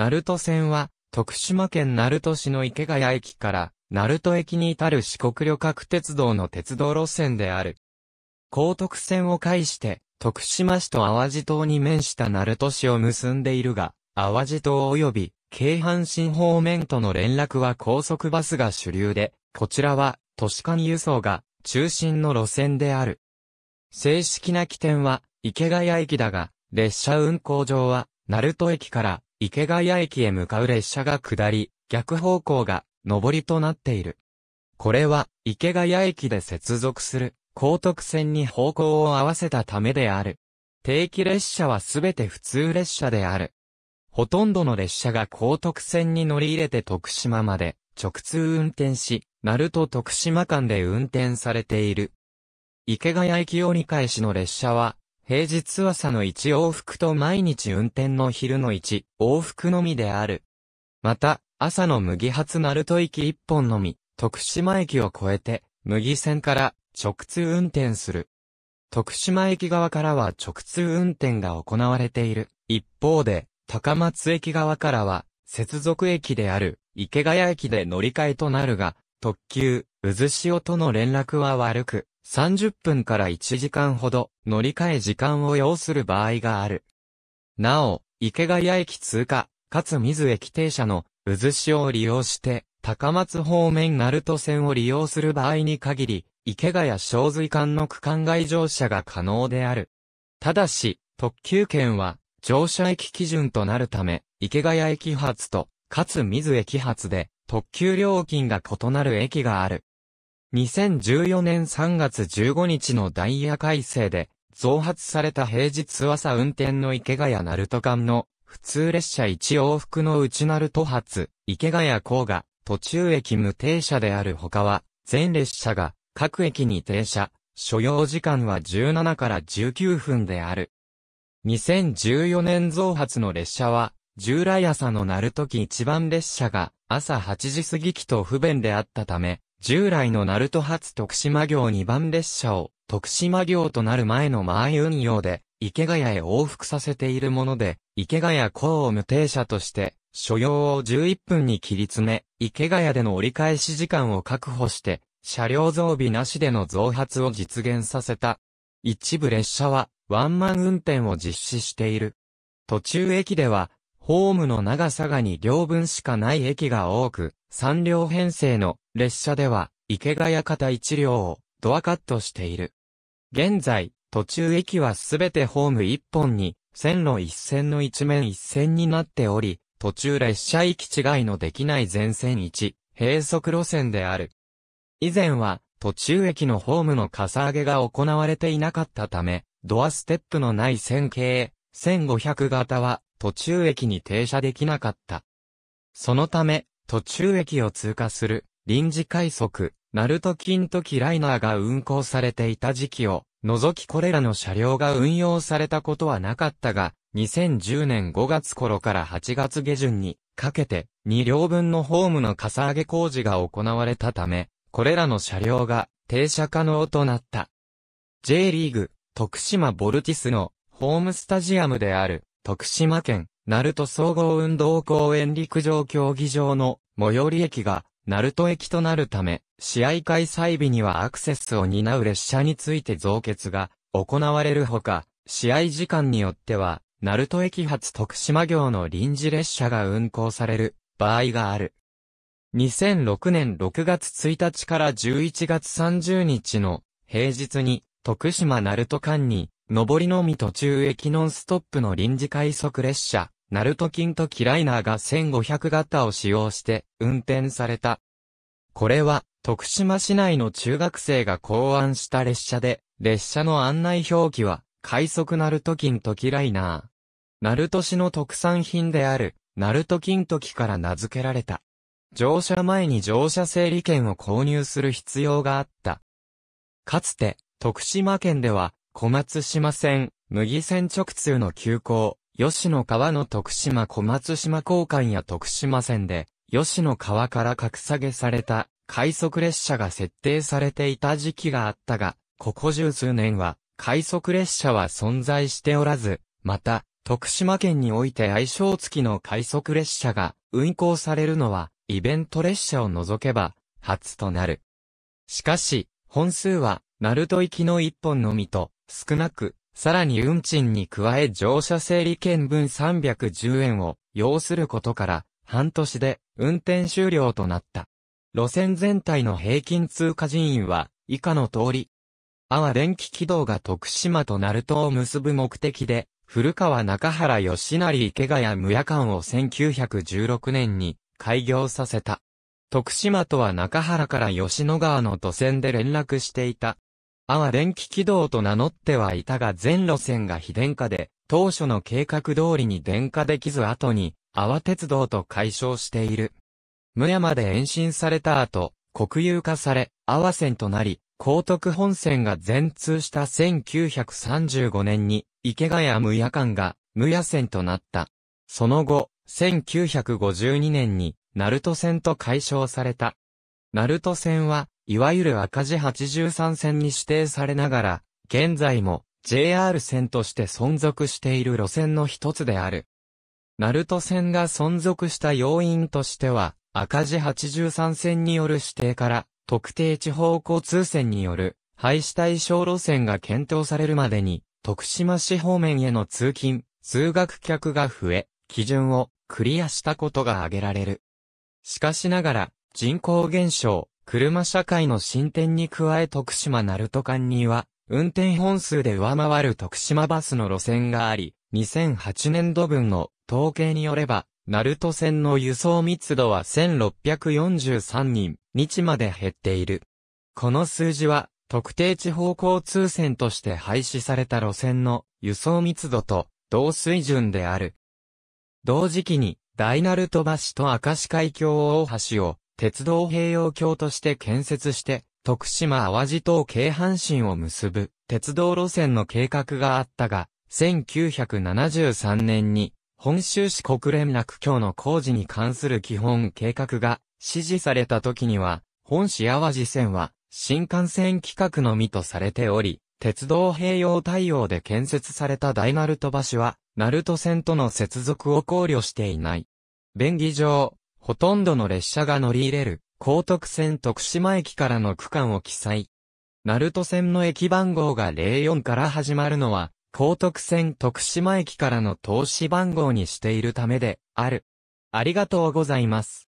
鳴門線は、徳島県鳴門市の池谷駅から、鳴門駅に至る四国旅客鉄道の鉄道路線である。高徳線を介して、徳島市と淡路島に面した鳴門市を結んでいるが、淡路島及び、京阪神方面との連絡は高速バスが主流で、こちらは、都市間輸送が、中心の路線である。正式な起点は、池谷駅だが、列車運行上は、鳴門駅から、池谷駅へ向かう列車が下り、逆方向が上りとなっている。これは池谷駅で接続する高徳線に方向を合わせたためである。定期列車はすべて普通列車である。ほとんどの列車が高徳線に乗り入れて徳島まで直通運転し、鳴門徳島間で運転されている。池谷駅折り返しの列車は平日朝の1往復と毎日運転の昼の1往復のみである。また、朝の麦発鳴門駅1本のみ、徳島駅を越えて、麦線から直通運転する。徳島駅側からは直通運転が行われている。一方で、高松駅側からは、接続駅である、池谷駅で乗り換えとなるが、特急、渦潮との連絡は悪く、30分から1時間ほど乗り換え時間を要する場合がある。なお、池谷駅通過、かつ水駅停車の渦潮を利用して、高松方面鳴門線を利用する場合に限り、池谷小水間の区間外乗車が可能である。ただし、特急券は乗車駅基準となるため、池谷駅発と、かつ水駅発で、特急料金が異なる駅がある。2014年3月15日のダイヤ改正で、増発された平日朝運転の池谷鳴門間の普通列車1往復の内鳴門発、池谷港が途中駅無停車である他は、全列車が各駅に停車、所要時間は17から19分である。2014年増発の列車は、従来朝の鳴門期一番列車が朝8時過ぎ期と不便であったため、従来の鳴門発徳島行2番列車を徳島行となる前の前運用で池谷へ往復させているもので、池谷港を無停車として所要を11分に切り詰め、池谷での折り返し時間を確保して、車両増備なしでの増発を実現させた。一部列車はワンマン運転を実施している。途中駅ではホームの長さが2両分しかない駅が多く、3両編成の列車では、池ヶ谷方1両をドアカットしている。現在、途中駅はすべてホーム1本に、線路一線の一面一線になっており、途中列車行き違いのできない全線1、閉塞路線である。以前は、途中駅のホームのかさ上げが行われていなかったため、ドアステップのない線形、1500型は途中駅に停車できなかった。そのため、途中駅を通過する臨時快速、ナルトキントキライナーが運行されていた時期を、除きこれらの車両が運用されたことはなかったが、2010年5月頃から8月下旬にかけて2両分のホームのかさ上げ工事が行われたため、これらの車両が停車可能となった。J リーグ、徳島ボルティスのホームスタジアムである徳島県、鳴門総合運動公園陸上競技場の最寄り駅が、鳴門駅となるため、試合開催日にはアクセスを担う列車について増結が行われるほか、試合時間によっては、鳴門駅発徳島行の臨時列車が運行される場合がある。2006年6月1日から11月30日の平日に徳島鳴門間に上りのみ途中駅ノンストップの臨時快速列車、ナルトキンとキライナーが1500型を使用して運転された。これは、徳島市内の中学生が考案した列車で、列車の案内表記は、快速ナルトキンとキライナー。ナルト市の特産品である、ナルトキントキから名付けられた。乗車前に乗車整理券を購入する必要があった。かつて、徳島県では、小松島線、麦線直通の急行、吉野川の徳島小松島交換や徳島線で、吉野川から格下げされた、快速列車が設定されていた時期があったが、ここ十数年は、快速列車は存在しておらず、また、徳島県において愛称付きの快速列車が運行されるのは、イベント列車を除けば、初となる。しかし、本数は、鳴門行きの一本のみと、少なく、さらに運賃に加え乗車整理券分310円を要することから、半年で運転終了となった。路線全体の平均通過人員は以下の通り。阿波電気軌道が徳島と鳴門を結ぶ目的で、古川中原吉成池谷無夜間を1916年に開業させた。徳島とは中原から吉野川の土線で連絡していた阿波電気軌道と名乗ってはいたが全路線が非電化で、当初の計画通りに電化できず後に、阿波鉄道と解消している。無山で延伸された後、国有化され、阿波線となり、高徳本線が全通した1935年に、池谷無屋間が、無屋線となった。その後、1952年に、鳴門線と解消された。鳴門線は、いわゆる赤字83線に指定されながら、現在も JR 線として存続している路線の一つである。ナルト線が存続した要因としては、赤字83線による指定から、特定地方交通線による廃止対象路線が検討されるまでに、徳島市方面への通勤、通学客が増え、基準をクリアしたことが挙げられる。しかしながら、人口減少、車社会の進展に加え徳島鳴門間には、運転本数で上回る徳島バスの路線があり、2008年度分の統計によれば、鳴門線の輸送密度は1643人、日まで減っている。この数字は、特定地方交通線として廃止された路線の輸送密度と同水準である。同時期に、大鳴門橋と明石海峡大橋を鉄道併用橋として建設して、徳島淡路島京阪神を結ぶ鉄道路線の計画があったが、1973年に本州市国連絡橋の工事に関する基本計画が指示された時には、本市淡路線は新幹線規格のみとされており、鉄道併用対応で建設された大鳴門橋は、鳴門線との接続を考慮していない。便宜上、ほとんどの列車が乗り入れる、高徳線徳島駅からの区間を記載。鳴門線の駅番号が04から始まるのは、高徳線徳島駅からの投資番号にしているためで、ある。ありがとうございます。